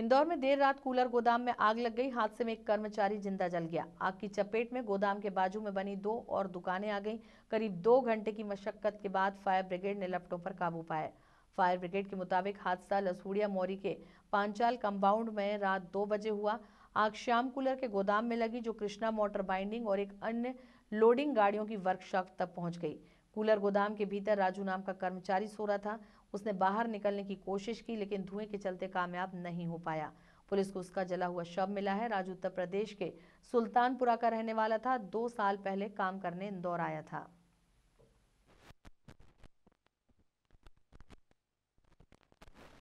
इंदौर में देर रात कूलर गोदाम में आग लग गई हादसे में एक कर्मचारी जिंदा जल गया आग की चपेट में गोदाम के बाजू में बनी दो और दुकानें आ गईं करीब दो घंटे की मशक्कत के बाद फायर ब्रिगेड ने लपटों पर काबू पाया फायर ब्रिगेड के मुताबिक हादसा लसूड़िया मौरी के पांचाल कंपाउंड में रात दो बजे हुआ आग श्याम कूलर के गोदाम में लगी जो कृष्णा मोटर बाइंडिंग और एक अन्य लोडिंग गाड़ियों की वर्कशॉप तक पहुंच गई कूलर गोदाम के भीतर राजू नाम का कर्मचारी सो रहा था उसने बाहर निकलने की कोशिश की लेकिन धुएं के चलते कामयाब नहीं हो पाया पुलिस को उसका जला हुआ शव मिला है राजू उत्तर प्रदेश के सुल्तानपुरा का रहने वाला था दो साल पहले काम करने इंदौर आया था